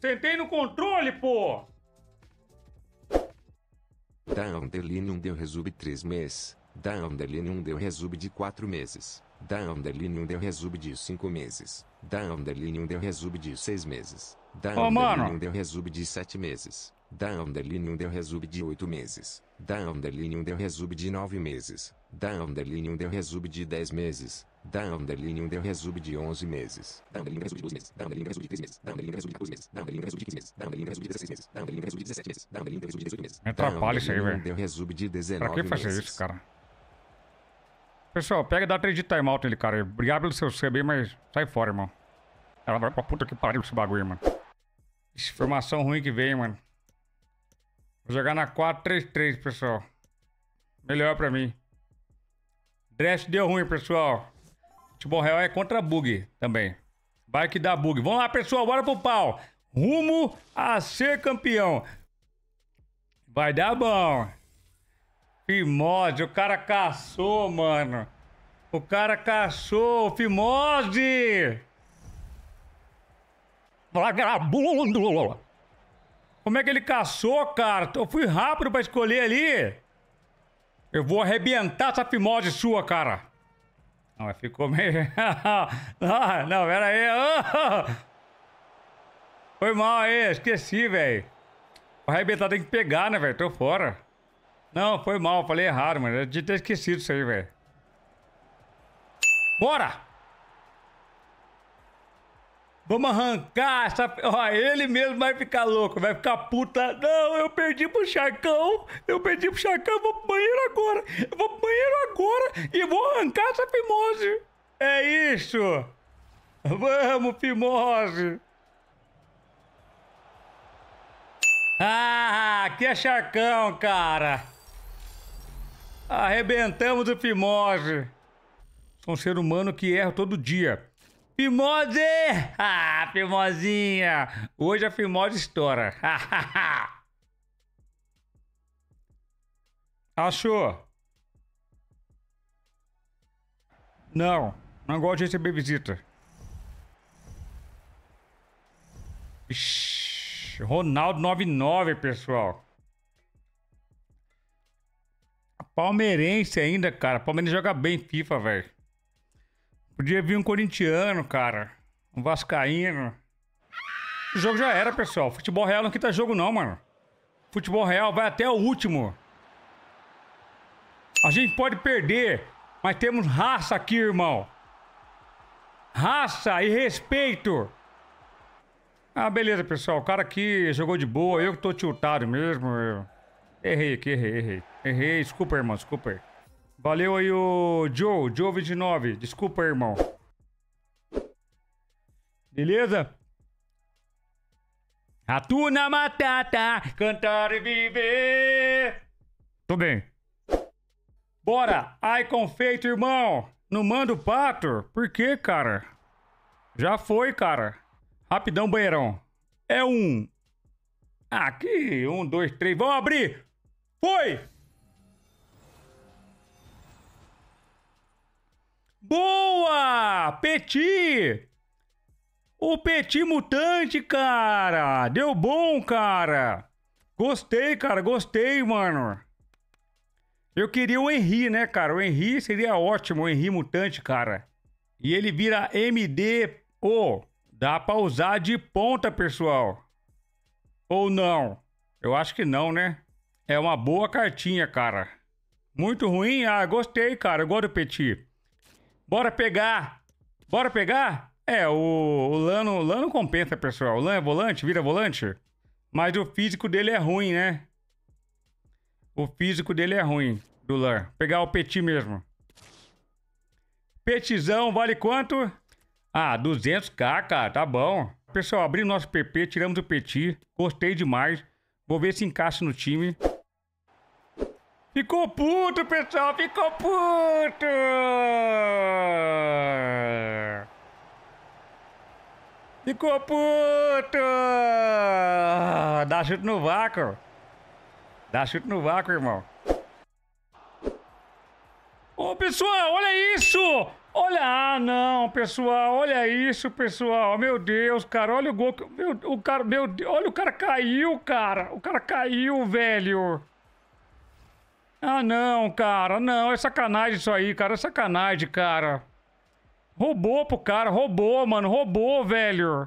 Sentei no controle, pô! Da Underline deu resub 3 meses. Da Underline deu resub de 4 meses. Da Underline deu resub de 5 meses. Da Underline deu resub de 6 meses. Da Underline deu resub de 7 meses da underline under resub de 8 meses, da underline under resub de 9 meses, da underline under resub de 10 meses, da underline under resub de 11 meses, da underline resub de 12 meses, da underline resub de 13 meses, da underline resub de 14 meses, da underline resub de 15 meses, da underline resub de 16 meses, da underline resub de 17 meses, da underline resub de 18 meses. Atrapalha isso aí, velho. resub de 19 meses. Pra que fazer isso, cara? Pessoal, pega e dá 3 de timeout nele, cara. Obrigado pelo seu sub mas sai fora, irmão. Ela vai pra puta que pariu esse bagulho, mano. Informação ruim que vem, mano. Vou jogar na 4-3-3, pessoal. Melhor pra mim. Draft deu ruim, pessoal. Futebol real é contra bug também. Vai que dá bug. Vamos lá, pessoal. Bora pro pau. Rumo a ser campeão. Vai dar bom. Fimose, o cara caçou, mano. O cara caçou, Fimose! Vagabundo! Como é que ele caçou, cara? Eu fui rápido pra escolher ali. Eu vou arrebentar essa fimose sua, cara. Não, mas ficou meio... não, ah, não, pera aí. Ah! Foi mal aí, esqueci, velho. arrebentar tem que pegar, né, velho? Tô fora. Não, foi mal, falei errado, mano. Eu devia ter esquecido isso aí, velho. Bora! Vamos arrancar essa. Ó, ele mesmo vai ficar louco, vai ficar puta. Não, eu perdi pro Chacão. Eu perdi pro Chacão, eu vou pro banheiro agora. Eu vou pro banheiro agora e vou arrancar essa fimose. É isso. Vamos, fimose. Ah, aqui é Chacão, cara. Arrebentamos o fimose. Sou um ser humano que erra todo dia. Fimose! Ah, Hoje a Fimose estoura. Achou? Não, não gosto de receber visita. Ixi, Ronaldo 99, pessoal. Palmeirense ainda, cara. Palmeirense joga bem FIFA, velho. Podia vir um corintiano, cara. Um vascaíno. O jogo já era, pessoal. Futebol real não quita jogo não, mano. Futebol real vai até o último. A gente pode perder, mas temos raça aqui, irmão. Raça e respeito. Ah, beleza, pessoal. O cara aqui jogou de boa. Eu que tô tiltado mesmo. Eu... Errei aqui, errei, errei. Errei. Desculpa, irmão. Desculpa. Valeu aí o Joe, Joe 29. Desculpa, irmão. Beleza? Ratuna Matata, cantar e viver. Tô bem. Bora, ai feito, irmão. Não manda o pato? Por quê, cara? Já foi, cara. Rapidão, banheirão. É um. Aqui, ah, um, dois, três. Vamos abrir. Foi! Boa! Petit! O Petit Mutante, cara! Deu bom, cara! Gostei, cara, gostei, mano. Eu queria o Henry, né, cara? O Henry seria ótimo, o Henry Mutante, cara. E ele vira MD MDO. Dá pra usar de ponta, pessoal. Ou não? Eu acho que não, né? É uma boa cartinha, cara. Muito ruim? Ah, gostei, cara. Eu gosto do Petit. Bora pegar! Bora pegar? É, o, o Lano, Lano compensa, pessoal. O Lano é volante, vira volante. Mas o físico dele é ruim, né? O físico dele é ruim, do Lan. Pegar o Petit mesmo. Petizão vale quanto? Ah, 200k, cara, tá bom. Pessoal, Abrimos nosso PP, tiramos o Petit. Gostei demais. Vou ver se encaixa no time. Ficou puto, pessoal, ficou puto! Ficou puto! Dá chute no vácuo. Dá chute no vácuo, irmão. Ô, oh, pessoal, olha isso! Olha, ah, não, pessoal, olha isso, pessoal. Meu Deus, cara, olha o gol. Meu, o cara, meu, olha o cara caiu, cara. O cara caiu, velho. Ah, não, cara, não, é sacanagem isso aí, cara, é sacanagem, cara. Roubou pro cara, roubou, mano, roubou, velho.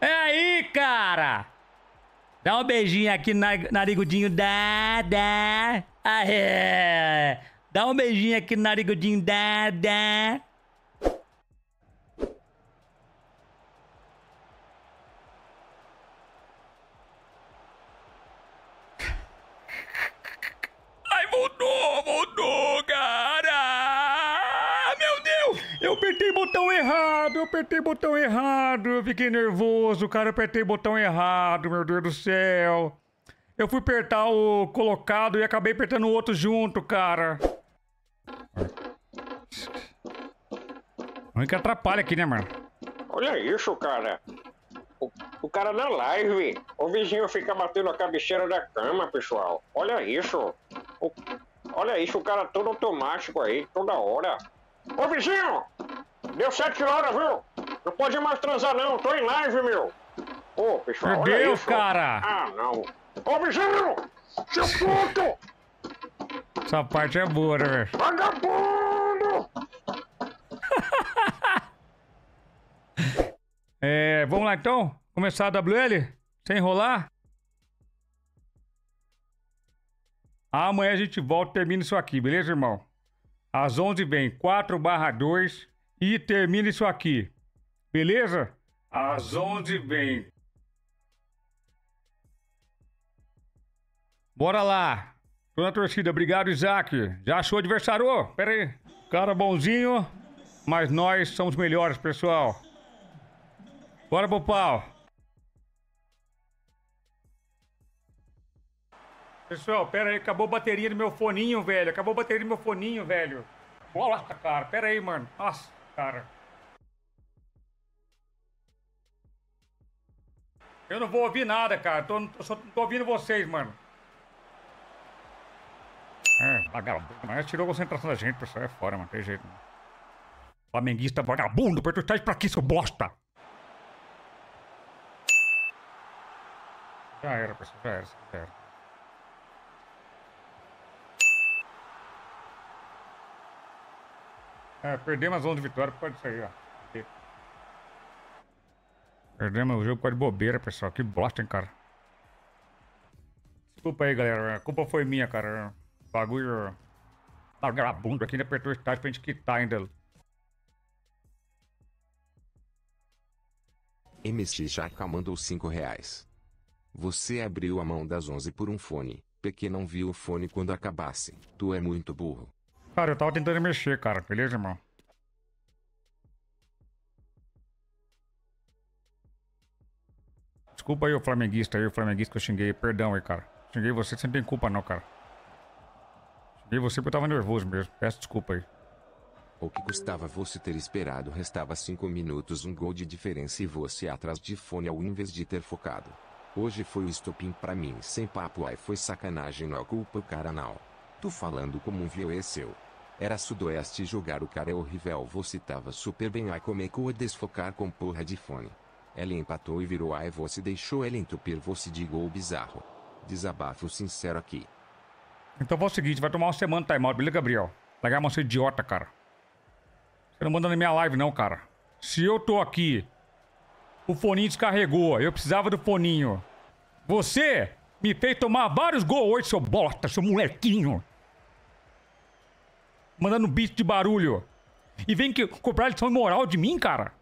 É aí, cara! Dá um beijinho aqui no narigudinho, dá, dá. Aê! Ah, é. Dá um beijinho aqui no narigudinho, dá, dá. Eu apertei botão errado, eu apertei botão errado, eu fiquei nervoso, cara, eu apertei botão errado, meu Deus do céu. Eu fui apertar o colocado e acabei apertando o outro junto, cara. O único que atrapalha aqui, né, mano? Olha isso, cara. O, o, cara na live. O vizinho fica batendo a cabeceira da cama, pessoal. Olha isso. O, olha isso, o cara todo automático aí, toda hora. Ô vizinho! Deu sete horas, viu? Não pode mais transar, não. Tô em live, meu. Pô, pessoal, Perdeu, olha isso. cara! Ah, não. Ô, bichinho! Seu puto! Essa parte é boa, né, velho? Vagabundo! é, vamos lá, então? Começar a WL? Sem enrolar? Amanhã a gente volta e termina isso aqui, beleza, irmão? Às 11 vem 4 barra 2 e termina isso aqui. Beleza? Às 11 bem. Bora lá. Tô na torcida. Obrigado, Isaac. Já achou adversário? pera aí. Cara bonzinho, mas nós somos melhores, pessoal. Bora pro pau. Pessoal, pera aí. Acabou a bateria do meu foninho, velho. Acabou a bateria do meu foninho, velho. Bola, cara. Pera aí, mano. Nossa cara. Eu não vou ouvir nada, cara. Tô, tô ouvindo vocês, mano. É, vagabundo. Mas tirou a concentração da gente, pessoal. É fora, mano. Tem jeito. Mano. Flamenguista vagabundo. Perturbado tá pra que, seu bosta? Já era, pessoal. Já era, já era. É, perdemos as 11 vitórias, pode sair, ó. Perdemos o jogo por de bobeira, pessoal. Que bosta, hein, cara. Desculpa aí, galera. A culpa foi minha, cara. O bagulho. Vagabundo aqui ainda apertou o estágio pra gente quitar ainda. MX Jaca mandou 5 reais. Você abriu a mão das 11 por um fone. Pequeno não viu o fone quando acabasse. Tu é muito burro. Cara, eu tava tentando mexer, cara. Beleza, irmão? Desculpa aí o flamenguista aí, o flamenguista que eu xinguei. Perdão aí, cara. Xinguei você, você não tem culpa não, cara. Xinguei você porque eu tava nervoso mesmo. Peço desculpa aí. O que custava você ter esperado restava 5 minutos um gol de diferença e você atrás de fone ao invés de ter focado. Hoje foi o estopim pra mim sem papo aí foi sacanagem não é culpa cara não. Tu falando como um viu é seu. Era sudoeste jogar o cara é horrível. Você tava super bem. Ai começou é a desfocar com porra de fone. Ela empatou e virou ai você deixou ela entupir. Você de gol oh, bizarro. Desabafo sincero aqui. Então foi o seguinte, vai tomar uma semana de timeout, beleza, Gabriel? Largar uma idiota, cara. Você não manda na minha live não, cara. Se eu tô aqui, o foninho descarregou, eu precisava do foninho. Você me fez tomar vários gols hoje, seu bosta, seu molequinho mandando bicho de barulho. E vem que cobrar lição moral de mim, cara.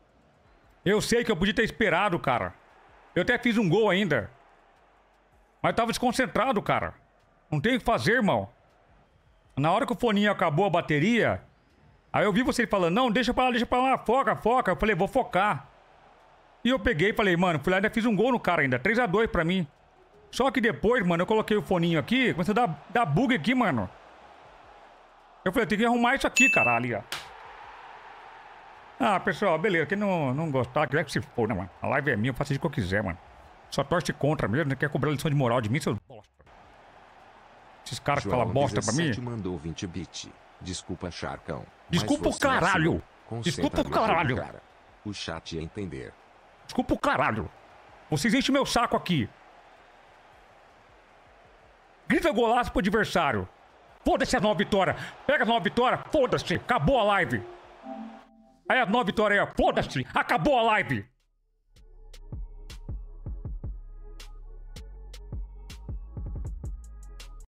Eu sei que eu podia ter esperado, cara. Eu até fiz um gol ainda. Mas tava desconcentrado, cara. Não tem o que fazer, irmão. Na hora que o foninho acabou a bateria, aí eu vi você falando, não, deixa pra lá, deixa pra lá, foca, foca. Eu falei, vou focar. E eu peguei e falei, mano, fui lá e ainda fiz um gol no cara ainda, 3 a 2 pra mim. Só que depois, mano, eu coloquei o foninho aqui, começou a dar, dar bug aqui, mano. Eu falei, tem que arrumar isso aqui, caralho. Ah, pessoal, beleza. Quem não, não gostar, quer que se for, né, mano? A live é minha, eu faço isso que eu quiser, mano. Só torce contra mesmo, né? Quer cobrar lição de moral de mim, seus bosta. Esses caras que falam bosta pra mim. mandou 20 bit. Desculpa, Charcão. Desculpa o caralho. Desculpa o caralho. Cara. O chat ia é entender. Desculpa o caralho. Vocês enchem meu saco aqui. Grita golaço pro adversário. Foda-se a nova vitória. Pega a nova vitória. foda-se. Acabou a live. Aí nova vitória vitórias, foda-se. Acabou a live.